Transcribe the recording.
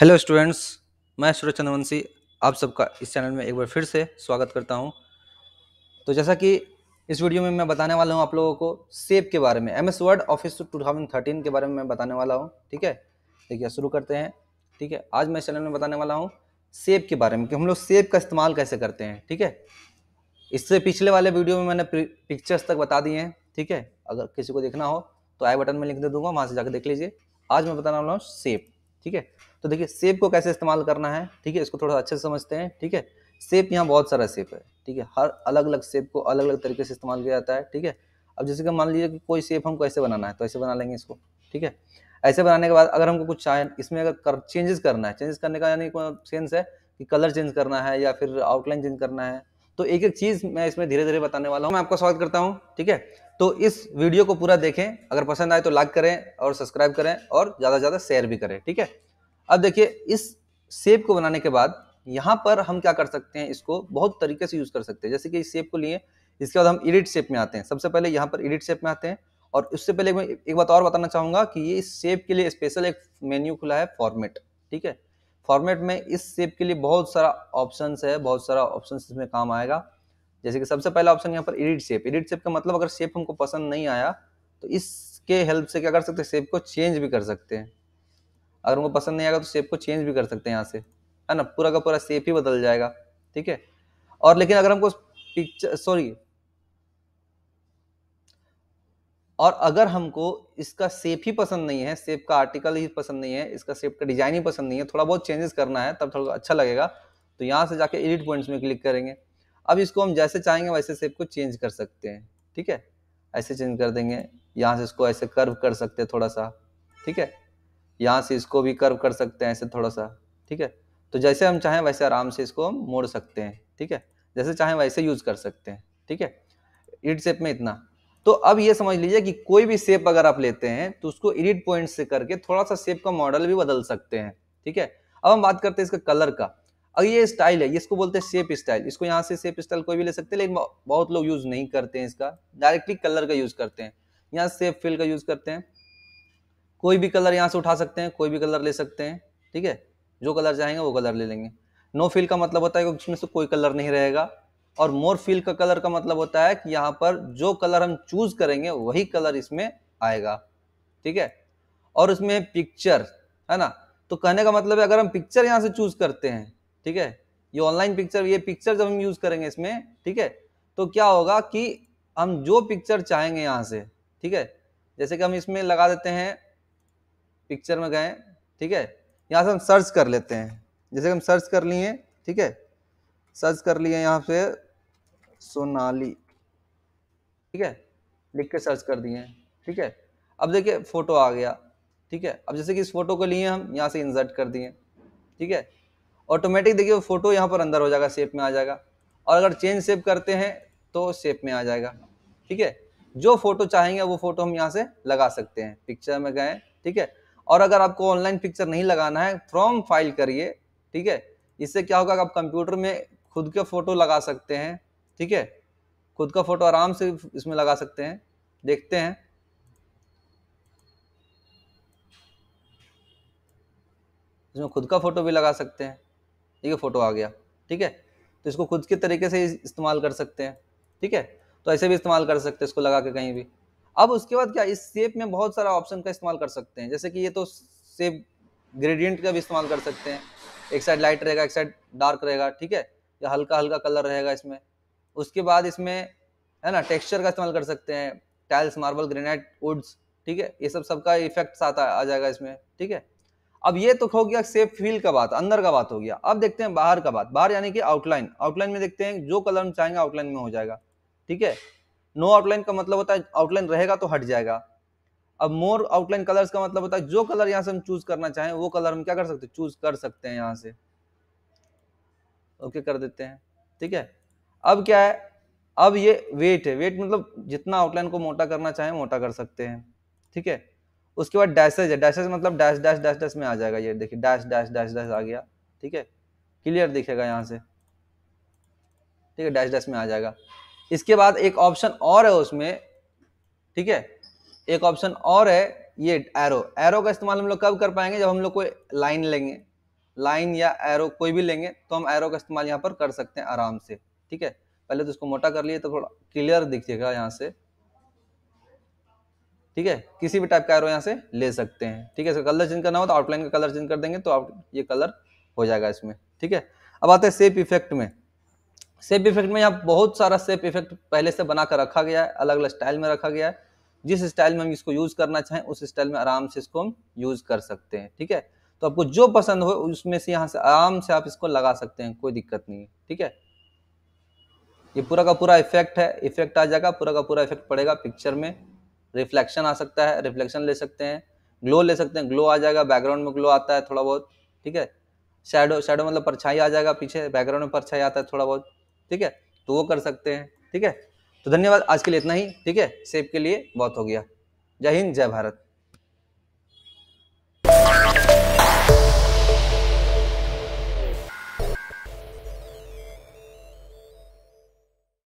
hello students मैं सूरज चंद्रवंशी आप सबका इस चैनल में एक बार फिर से स्वागत करता हूं तो जैसा कि इस वीडियो में मैं बताने वाला हूं आप लोगों को सेब के बारे में M S Word Office two thousand thirteen के बारे में मैं बताने वाला हूं ठीक है देखिए शुरू करते हैं ठीक है आज मैं इस चैनल में बताने वाला हूँ सेब के बारे में कि हम लोग सेब का इस्तेमाल कैसे करते हैं ठीक है इससे पिछले वाले वीडियो में मैंने पिक्चर्स तक बता दिए हैं ठीक है अगर किसी को देखना हो तो आई बटन में लिख दे दूंगा वहाँ से जाकर देख लीजिए आज मैं बताने वाला हूँ सेब ठीक है तो देखिए सेब को कैसे इस्तेमाल करना है ठीक है इसको थोड़ा अच्छे से समझते हैं ठीक है सेब यहाँ बहुत सारा सेब है ठीक है हर अलग अलग सेब को अलग अलग तरीके से इस्तेमाल किया जाता है ठीक है अब जैसे कि मान लीजिए कि कोई सेब हमको ऐसे बनाना है तो ऐसे बना लेंगे इसको ठीक है ऐसे बनाने के बाद अगर हमको कुछ चाहे इसमें अगर कर, चेंजेस करना है चेंजेस करने का यानी सेंस है कि कलर चेंज करना है या फिर आउटलाइन चेंज करना है तो एक एक चीज़ मैं इसमें धीरे धीरे बताने वाला हूँ मैं आपको स्वागत करता हूँ ठीक है तो इस वीडियो को पूरा देखें अगर पसंद आए तो लाइक करें और सब्सक्राइब करें और ज़्यादा से ज़्यादा शेयर भी करें ठीक है अब देखिए इस सेब को बनाने के बाद यहाँ पर हम क्या कर सकते हैं इसको बहुत तरीके से यूज़ कर सकते हैं जैसे कि इस सेब को लिए इसके बाद हम इडिट शेप में आते हैं सबसे पहले यहाँ पर इडिट शेप में आते हैं और उससे पहले मैं एक बात और बताना चाहूंगा कि ये इस सेब के लिए स्पेशल एक मेन्यू खुला है फॉर्मेट ठीक है फॉर्मेट में इस शेप के लिए बहुत सारा ऑप्शन है बहुत सारा ऑप्शन इसमें काम आएगा जैसे कि सबसे पहला ऑप्शन यहाँ पर एडिट शेप एडिट शेप का मतलब अगर शेप हमको पसंद नहीं आया तो इसके हेल्प से क्या कर सकते हैं शेप को चेंज भी कर सकते हैं अगर हमको पसंद नहीं आएगा तो शेप को चेंज भी कर सकते हैं यहाँ से है ना पूरा का पूरा शेप ही बदल जाएगा ठीक है और लेकिन अगर हमको पिक्चर सॉरी और अगर हमको इसका सेप ही पसंद नहीं है सेप का आर्टिकल ही पसंद नहीं है इसका सेप का डिजाइन ही पसंद नहीं है थोड़ा बहुत चेंजेस करना है तब थोड़ा अच्छा लगेगा तो यहाँ से जाके एडिट पॉइंट्स में क्लिक करेंगे अब इसको हम जैसे चाहेंगे वैसे सेप को चेंज कर सकते हैं ठीक है ऐसे चेंज कर देंगे यहाँ से इसको ऐसे कर्व कर सकते हैं थोड़ा सा ठीक है यहाँ से इसको भी कर्व कर सकते हैं ऐसे थोड़ा सा ठीक है तो जैसे हम चाहें वैसे आराम से इसको हम मोड़ सकते हैं ठीक है जैसे चाहें वैसे यूज़ कर सकते हैं ठीक है इट सेप में इतना तो अब ये समझ लीजिए कि कोई भी शेप अगर आप लेते हैं तो उसको इडिट पॉइंट से करके थोड़ा सा सेप का मॉडल भी बदल सकते हैं ठीक है अब हम बात करते हैं इसका कलर का अब ये स्टाइल है इसको बोलते हैं शेप स्टाइल इसको यहाँ से शेप स्टाइल कोई भी ले सकते हैं लेकिन बहुत लोग यूज़ नहीं करते हैं इसका डायरेक्टली कलर का यूज़ करते हैं यहाँ सेप फिल का यूज़ करते हैं कोई भी कलर यहाँ से उठा सकते हैं कोई भी कलर ले सकते हैं ठीक है जो कलर चाहेंगे वो कलर ले लेंगे नो फिल का मतलब होता है कि उसमें से कोई कलर नहीं रहेगा और मोर फील का कलर का मतलब होता है कि यहाँ पर जो कलर हम चूज करेंगे वही कलर इसमें आएगा ठीक है और उसमें पिक्चर है ना तो कहने का मतलब है अगर हम पिक्चर यहाँ से चूज करते हैं ठीक है ये ऑनलाइन पिक्चर ये पिक्चर जब हम यूज करेंगे इसमें ठीक है तो क्या होगा कि हम जो पिक्चर चाहेंगे यहाँ से ठीक है जैसे कि हम इसमें लगा देते हैं पिक्चर में गए ठीक है यहाँ से हम सर्च कर लेते हैं जैसे कि हम सर्च कर लिए ठीक है सर्च कर लिए यहाँ से सोनाली ठीक है लिख के सर्च कर दिए हैं ठीक है अब देखिए फोटो आ गया ठीक है अब जैसे कि इस फोटो को लिए हम यहाँ से इंसर्ट कर दिए ठीक है ऑटोमेटिक देखिए वो फोटो यहाँ पर अंदर हो जाएगा शेप में आ जाएगा और अगर चेंज सेप करते हैं तो सेप में आ जाएगा ठीक है जो फोटो चाहेंगे वो फोटो हम यहाँ से लगा सकते हैं पिक्चर में गए ठीक है और अगर आपको ऑनलाइन पिक्चर नहीं लगाना है फ्रॉम फाइल करिए ठीक है इससे क्या होगा आप कंप्यूटर में खुद के फोटो लगा सकते हैं ठीक है खुद का फोटो आराम से इसमें लगा सकते हैं देखते हैं इसमें खुद का फोटो भी लगा सकते हैं ठीक है फोटो आ गया ठीक है तो इसको खुद के तरीके से इस्तेमाल कर सकते हैं ठीक है तो ऐसे भी इस्तेमाल कर सकते हैं इसको लगा के कहीं भी अब उसके बाद क्या इस सेप में बहुत सारा ऑप्शन का इस्तेमाल कर सकते हैं जैसे कि ये तो सेप ग्रेडियंट का भी इस्तेमाल कर सकते हैं एक साइड लाइट रहेगा एक साइड डार्क रहेगा ठीक है या हल्का हल्का कलर रहेगा इसमें उसके बाद इसमें है ना टेक्सचर का इस्तेमाल कर सकते हैं टाइल्स मार्बल ग्रेनाइट वुड्स ठीक है ये सब सबका इफेक्ट्स आता आ जाएगा इसमें ठीक है अब ये तो हो गया सेफ फील का बात अंदर का बात हो गया अब देखते हैं बाहर का बात बाहर यानी कि आउटलाइन आउटलाइन में देखते हैं जो कलर हम चाहेंगे आउटलाइन में हो जाएगा ठीक है नो आउटलाइन का मतलब होता है आउटलाइन रहेगा तो हट जाएगा अब मोर आउटलाइन कलर्स का मतलब होता है जो कलर यहाँ से हम चूज करना चाहें वो कलर हम क्या कर सकते हैं चूज कर सकते हैं यहाँ से ओके कर देते हैं ठीक है अब क्या है अब ये वेट है वेट मतलब जितना आउटलाइन को मोटा करना चाहे मोटा कर सकते हैं ठीक है उसके बाद डैशेज है डैशेज मतलब डैश डैश डैश डैश में आ जाएगा ये देखिए डैश डैश डैश डैश आ गया ठीक है क्लियर दिखेगा यहाँ से ठीक है डैश डैश में आ जाएगा इसके बाद एक ऑप्शन और है उसमें ठीक है एक ऑप्शन और है ये एरो एरो का इस्तेमाल हम लोग कब कर पाएंगे जब हम लोग कोई लाइन लेंगे लाइन या एरो कोई भी लेंगे तो हम एरो का इस्तेमाल यहाँ पर कर सकते हैं आराम से ठीक है पहले तो इसको मोटा कर लिए तो थोड़ा क्लियर दिखिएगा यहाँ से ठीक है किसी भी टाइप का एरो यहाँ से ले सकते हैं ठीक है सर कलर चेंज करना हो तो आउटलाइन का कलर चेंज कर देंगे तो आप ये कलर हो जाएगा इसमें ठीक है अब आते हैं सेप इफेक्ट में सेप इफेक्ट में यहाँ बहुत सारा सेप इफेक्ट पहले से बना कर रखा गया है अलग अलग स्टाइल में रखा गया है जिस स्टाइल में हम इसको यूज करना चाहें उस स्टाइल में आराम से इसको हम यूज कर सकते हैं ठीक है तो आपको जो पसंद हो उसमें से यहाँ से आराम से आप इसको लगा सकते हैं कोई दिक्कत नहीं है ठीक है ये पूरा का पूरा इफेक्ट है इफेक्ट आ जाएगा पूरा का पूरा इफेक्ट पड़ेगा पिक्चर में रिफ्लेक्शन आ सकता है रिफ्लेक्शन ले सकते हैं ग्लो ले सकते हैं ग्लो आ जाएगा बैकग्राउंड में ग्लो आता है थोड़ा बहुत ठीक है शेडो शेडो मतलब परछाई आ जाएगा पीछे बैकग्राउंड में परछाई आता है थोड़ा बहुत ठीक है तो वो कर सकते हैं ठीक है तो धन्यवाद आज के लिए इतना ही ठीक है सेफ के लिए बहुत हो गया जय हिंद जय भारत